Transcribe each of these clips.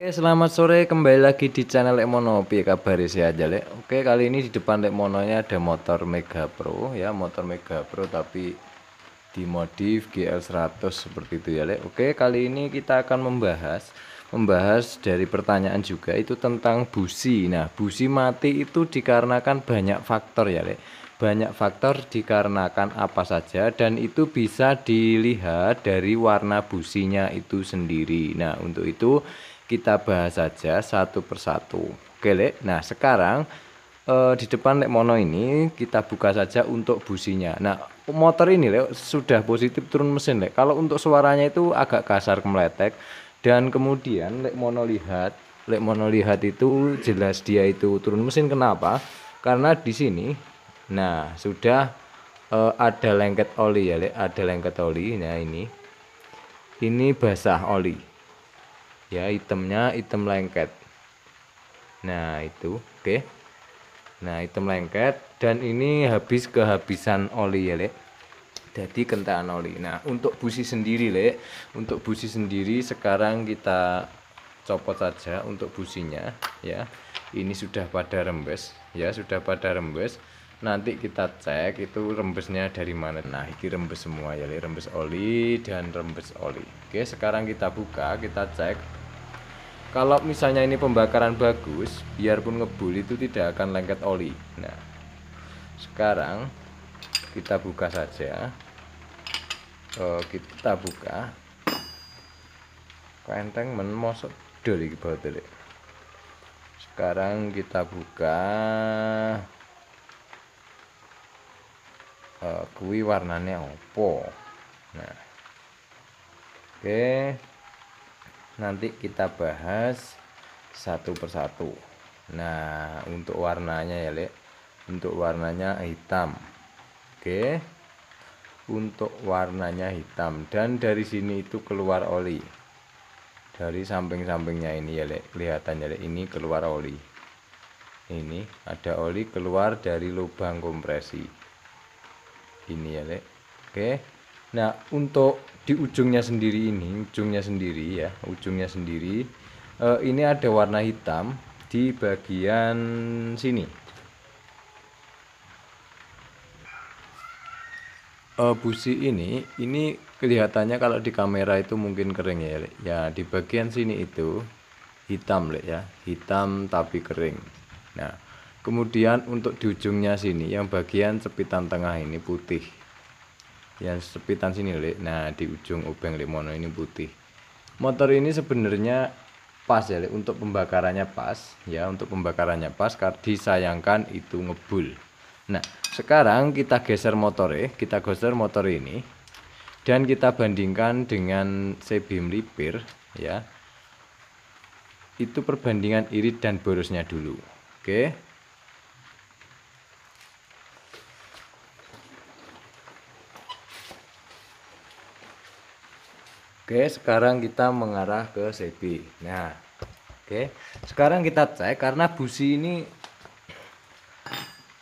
Oke selamat sore kembali lagi di channel Lemono Piye kabar sehat ya Lek. Oke kali ini di depan Lemononya ada motor Mega Pro ya motor Mega Pro tapi dimodif GL100 seperti itu ya Lek. Oke kali ini kita akan membahas membahas dari pertanyaan juga itu tentang busi. Nah busi mati itu dikarenakan banyak faktor ya Lek. Banyak faktor dikarenakan apa saja dan itu bisa dilihat dari warna businya itu sendiri. Nah untuk itu kita bahas saja satu persatu. Oke, Lek. Nah, sekarang eh, di depan Lek Mono ini kita buka saja untuk businya. Nah, motor ini Lek sudah positif turun mesin, Lek. Kalau untuk suaranya itu agak kasar kemeletek dan kemudian Lek Mono lihat, Lek Mono lihat itu jelas dia itu turun mesin kenapa? Karena di sini nah sudah eh, ada lengket oli ya, Lek. Ada lengket oli. Nah, ini ini basah oli ya itemnya item lengket nah itu oke okay. nah item lengket dan ini habis kehabisan oli ya lek jadi kentaan oli nah untuk busi sendiri lek untuk busi sendiri sekarang kita copot saja untuk businya ya ini sudah pada rembes ya sudah pada rembes nanti kita cek itu rembesnya dari mana nah ini rembes semua ya lek rembes oli dan rembes oli oke sekarang kita buka kita cek kalau misalnya ini pembakaran bagus biarpun ngebul itu tidak akan lengket oli nah sekarang kita buka saja oh, kita buka kenteng menmosok dari bawah sekarang kita buka uh, eh, kui warnanya opo nah oke nanti kita bahas satu persatu nah untuk warnanya ya lek untuk warnanya hitam oke untuk warnanya hitam dan dari sini itu keluar oli dari samping-sampingnya ini ya lek kelihatan ya lek ini keluar oli ini ada oli keluar dari lubang kompresi ini ya lek oke nah untuk di ujungnya sendiri ini ujungnya sendiri ya ujungnya sendiri e, ini ada warna hitam di bagian sini e, busi ini ini kelihatannya kalau di kamera itu mungkin kering ya ya di bagian sini itu hitam lihat ya hitam tapi kering nah kemudian untuk di ujungnya sini yang bagian cepitan tengah ini putih yang sepitan sini lek nah di ujung obeng limono ini putih motor ini sebenarnya pas ya lek untuk pembakarannya pas ya untuk pembakarannya pas karena disayangkan itu ngebul nah sekarang kita geser motor eh kita geser motor ini dan kita bandingkan dengan sebim lipir ya itu perbandingan irit dan borosnya dulu oke okay. Oke, sekarang kita mengarah ke CB. Nah, oke. Sekarang kita cek karena busi ini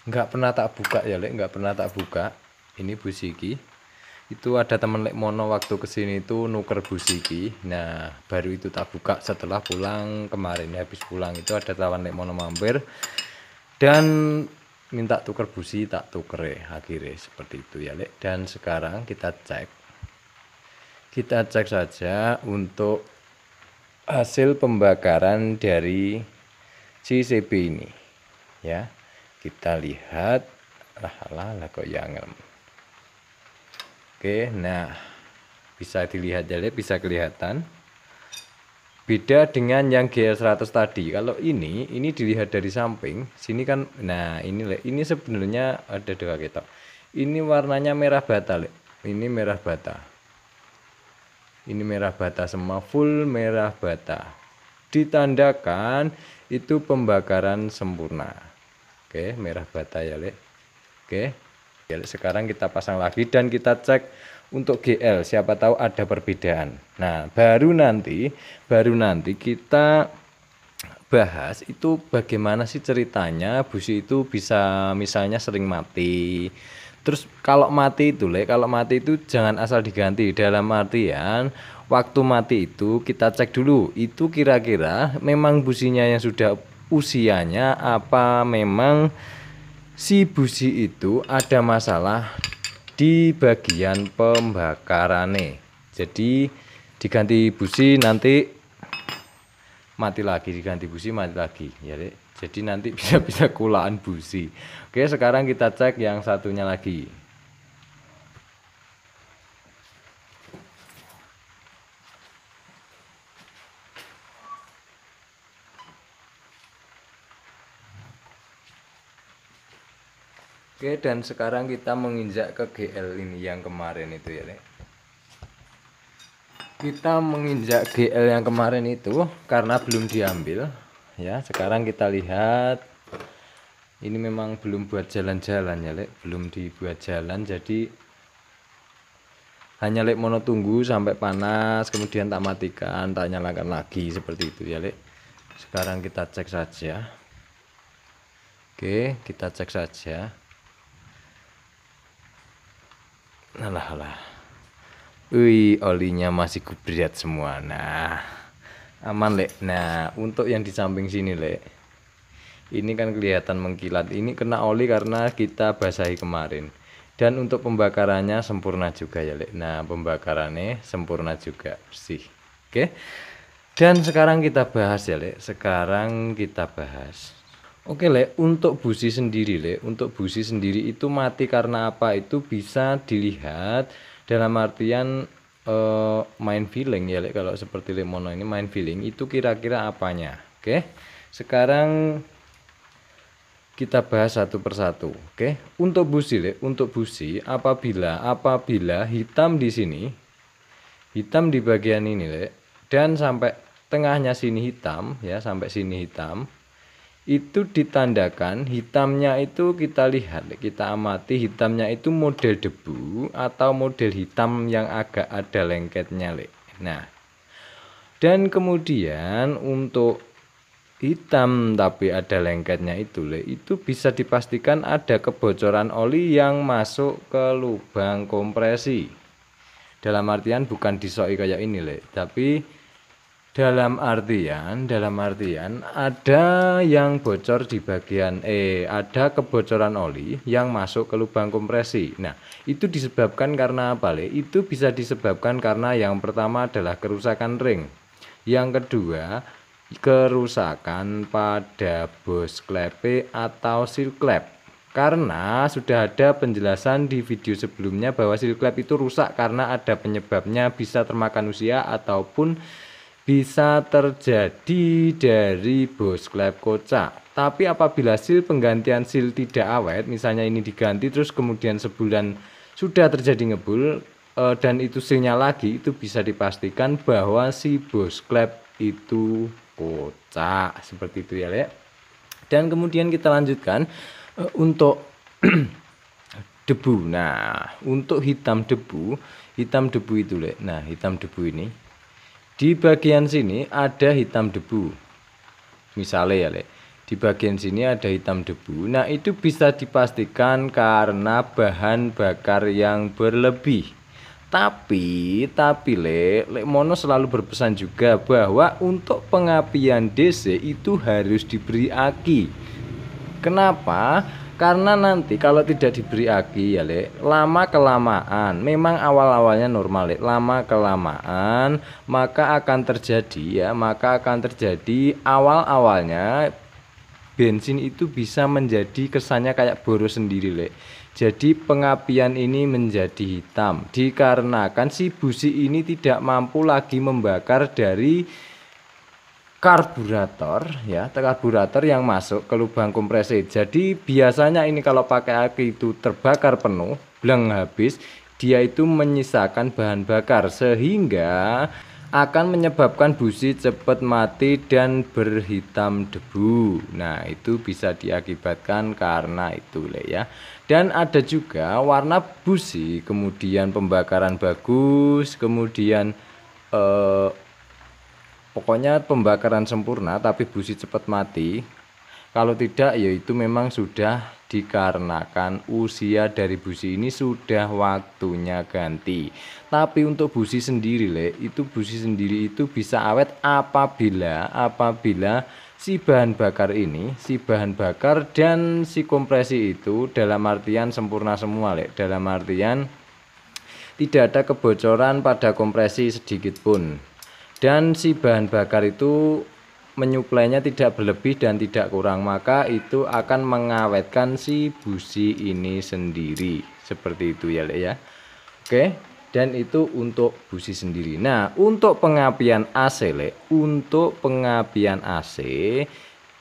nggak pernah tak buka ya, Lek, nggak pernah tak buka. Ini busi ki. Itu ada teman Lek Mono waktu kesini itu nuker busi ki. Nah, baru itu tak buka setelah pulang kemarin. Habis pulang itu ada teman Lek Mono mampir. Dan minta tuker busi tak tuker akhirnya seperti itu ya Lek. Dan sekarang kita cek kita cek saja untuk hasil pembakaran dari CCB ini ya kita lihat lah lah lah kok yang oke nah bisa dilihat jadi ya, bisa kelihatan beda dengan yang g 100 tadi kalau ini ini dilihat dari samping sini kan nah ini ini sebenarnya ada dua kita ini warnanya merah bata ini merah bata ini merah bata semua full merah bata ditandakan itu pembakaran sempurna oke merah bata ya lek oke ya, lek. sekarang kita pasang lagi dan kita cek untuk GL siapa tahu ada perbedaan nah baru nanti baru nanti kita bahas itu bagaimana sih ceritanya busi itu bisa misalnya sering mati Terus kalau mati itu, Le, kalau mati itu jangan asal diganti. Dalam artian waktu mati itu kita cek dulu itu kira-kira memang businya yang sudah usianya apa memang si busi itu ada masalah di bagian pembakarannya. Jadi diganti busi nanti mati lagi diganti busi mati lagi ya dek jadi nanti bisa-bisa kulaan busi. Oke, sekarang kita cek yang satunya lagi. Oke, dan sekarang kita menginjak ke GL ini yang kemarin itu ya, Nek. Kita menginjak GL yang kemarin itu karena belum diambil ya sekarang kita lihat ini memang belum buat jalan-jalan ya lek belum dibuat jalan jadi hanya lek mono tunggu sampai panas kemudian tak matikan tak nyalakan lagi seperti itu ya lek sekarang kita cek saja oke kita cek saja alah alah Wih, olinya masih kubriat semua. Nah, aman lek nah untuk yang di samping sini lek ini kan kelihatan mengkilat ini kena oli karena kita basahi kemarin dan untuk pembakarannya sempurna juga ya lek nah pembakarannya sempurna juga bersih oke dan sekarang kita bahas ya lek sekarang kita bahas Oke lek. untuk busi sendiri lek. untuk busi sendiri itu mati karena apa itu bisa dilihat dalam artian uh, main feeling ya Lek kalau seperti Lemono ini main feeling itu kira-kira apanya oke okay? sekarang kita bahas satu persatu oke okay? untuk busi Lek untuk busi apabila apabila hitam di sini hitam di bagian ini Lek dan sampai tengahnya sini hitam ya sampai sini hitam itu ditandakan hitamnya itu kita lihat kita amati hitamnya itu model debu atau model hitam yang agak ada lengketnya le. nah dan kemudian untuk hitam tapi ada lengketnya itu le itu bisa dipastikan ada kebocoran oli yang masuk ke lubang kompresi dalam artian bukan disoi kayak ini le tapi dalam artian, dalam artian ada yang bocor di bagian E, ada kebocoran oli yang masuk ke lubang kompresi. Nah, itu disebabkan karena apa, Le? Itu bisa disebabkan karena yang pertama adalah kerusakan ring. Yang kedua, kerusakan pada bos klepe atau seal klep. Karena sudah ada penjelasan di video sebelumnya bahwa seal klep itu rusak karena ada penyebabnya bisa termakan usia ataupun bisa terjadi dari bos klep kocak. Tapi apabila sil penggantian sil tidak awet, misalnya ini diganti terus kemudian sebulan sudah terjadi ngebul e, dan itu silnya lagi, itu bisa dipastikan bahwa si bos klep itu kocak. Seperti itu ya, Le. Dan kemudian kita lanjutkan e, untuk debu. Nah, untuk hitam debu, hitam debu itu, Le. Nah, hitam debu ini di bagian sini ada hitam debu misalnya ya Le di bagian sini ada hitam debu. Nah, itu bisa dipastikan karena bahan bakar yang berlebih. Tapi, tapi Le, Le Mono selalu berpesan juga bahwa untuk pengapian DC itu harus diberi aki. Kenapa? karena nanti kalau tidak diberi aki ya le, lama kelamaan memang awal awalnya normal le, lama kelamaan maka akan terjadi ya maka akan terjadi awal awalnya bensin itu bisa menjadi kesannya kayak boros sendiri le. jadi pengapian ini menjadi hitam dikarenakan si busi ini tidak mampu lagi membakar dari karburator ya karburator yang masuk ke lubang kompresi jadi biasanya ini kalau pakai aki itu terbakar penuh belum habis dia itu menyisakan bahan bakar sehingga akan menyebabkan busi cepat mati dan berhitam debu nah itu bisa diakibatkan karena itu le ya dan ada juga warna busi kemudian pembakaran bagus kemudian eh, pokoknya pembakaran sempurna tapi busi cepat mati kalau tidak yaitu memang sudah dikarenakan usia dari busi ini sudah waktunya ganti tapi untuk busi sendiri le itu busi sendiri itu bisa awet apabila apabila si bahan bakar ini, si bahan bakar dan si kompresi itu dalam artian sempurna semua, le Dalam artian tidak ada kebocoran pada kompresi sedikit pun dan si bahan bakar itu menyuplainya tidak berlebih dan tidak kurang maka itu akan mengawetkan si busi ini sendiri seperti itu ya Lek ya oke dan itu untuk busi sendiri nah untuk pengapian AC Lek untuk pengapian AC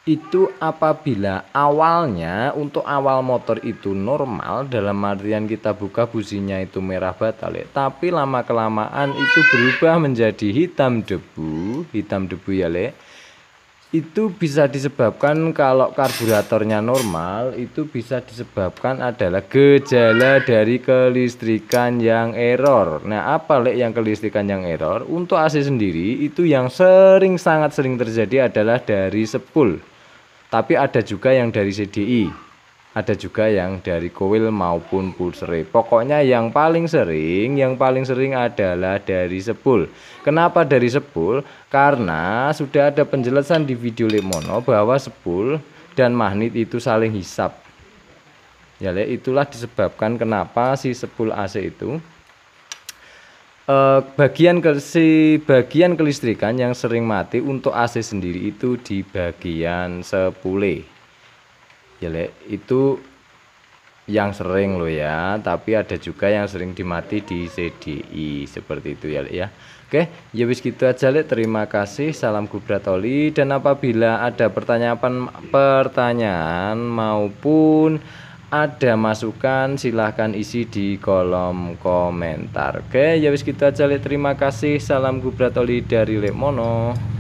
itu apabila awalnya untuk awal motor itu normal dalam artian kita buka businya itu merah batalik tapi lama kelamaan itu berubah menjadi hitam debu hitam debu ya lek itu bisa disebabkan kalau karburatornya normal itu bisa disebabkan adalah gejala dari kelistrikan yang error nah apa lek yang kelistrikan yang error untuk AC sendiri itu yang sering sangat sering terjadi adalah dari sepul tapi ada juga yang dari CDI, ada juga yang dari Kowil maupun Pulsere. Pokoknya yang paling sering, yang paling sering adalah dari Sepul. Kenapa dari Sepul? Karena sudah ada penjelasan di video Lemono bahwa Sepul dan magnet itu saling hisap. Ya, itulah disebabkan kenapa si Sepul AC itu uh, bagian ke si bagian kelistrikan yang sering mati untuk AC sendiri itu di bagian sepule ya itu yang sering lo ya tapi ada juga yang sering dimati di CDI seperti itu ya ya oke ya wis gitu aja Le. terima kasih salam gubratoli dan apabila ada pertanyaan pertanyaan maupun ada masukan silahkan isi di kolom komentar oke ya wis gitu aja terima kasih salam gubratoli dari Lemono.